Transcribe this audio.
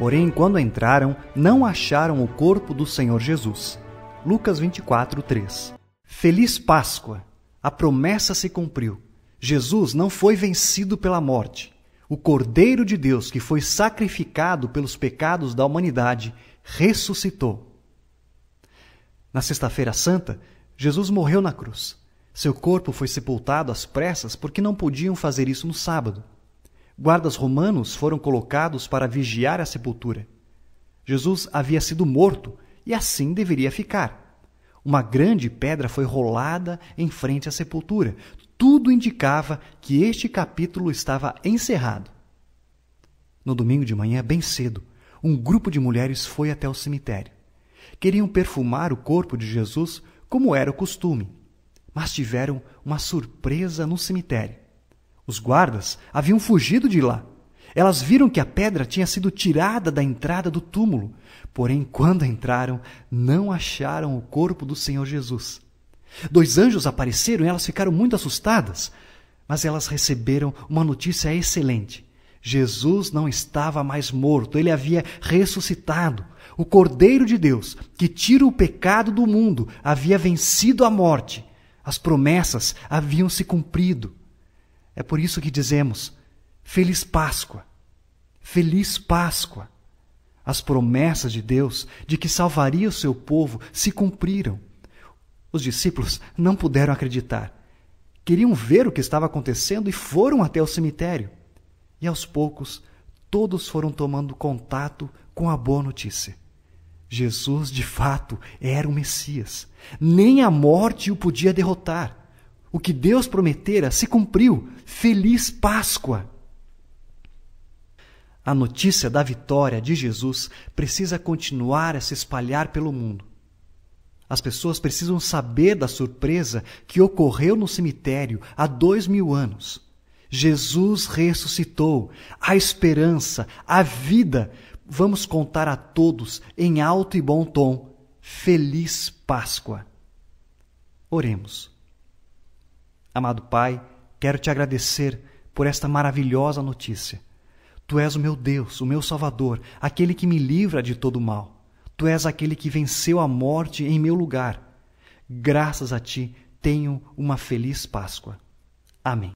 Porém, quando entraram, não acharam o corpo do Senhor Jesus. Lucas 24, 3. Feliz Páscoa! A promessa se cumpriu. Jesus não foi vencido pela morte. O Cordeiro de Deus, que foi sacrificado pelos pecados da humanidade, ressuscitou. Na Sexta-feira Santa, Jesus morreu na cruz. Seu corpo foi sepultado às pressas porque não podiam fazer isso no sábado guardas romanos foram colocados para vigiar a sepultura. Jesus havia sido morto e assim deveria ficar. Uma grande pedra foi rolada em frente à sepultura. Tudo indicava que este capítulo estava encerrado. No domingo de manhã, bem cedo, um grupo de mulheres foi até o cemitério. Queriam perfumar o corpo de Jesus como era o costume, mas tiveram uma surpresa no cemitério. Os guardas haviam fugido de lá. Elas viram que a pedra tinha sido tirada da entrada do túmulo, porém, quando entraram, não acharam o corpo do Senhor Jesus. Dois anjos apareceram e elas ficaram muito assustadas, mas elas receberam uma notícia excelente. Jesus não estava mais morto, ele havia ressuscitado. O Cordeiro de Deus, que tira o pecado do mundo, havia vencido a morte. As promessas haviam se cumprido. É por isso que dizemos: Feliz Páscoa! Feliz Páscoa! As promessas de Deus de que salvaria o seu povo se cumpriram. Os discípulos não puderam acreditar. Queriam ver o que estava acontecendo e foram até o cemitério. E aos poucos, todos foram tomando contato com a boa notícia. Jesus, de fato, era o Messias. Nem a morte o podia derrotar. O que Deus prometera se cumpriu. Feliz Páscoa! A notícia da vitória de Jesus precisa continuar a se espalhar pelo mundo. As pessoas precisam saber da surpresa que ocorreu no cemitério há dois mil anos. Jesus ressuscitou, a esperança, a vida. Vamos contar a todos em alto e bom tom. Feliz Páscoa! Oremos. Amado Pai, quero te agradecer por esta maravilhosa notícia. Tu és o meu Deus, o meu Salvador, aquele que me livra de todo mal. Tu és aquele que venceu a morte em meu lugar. Graças a ti tenho uma feliz Páscoa. Amém.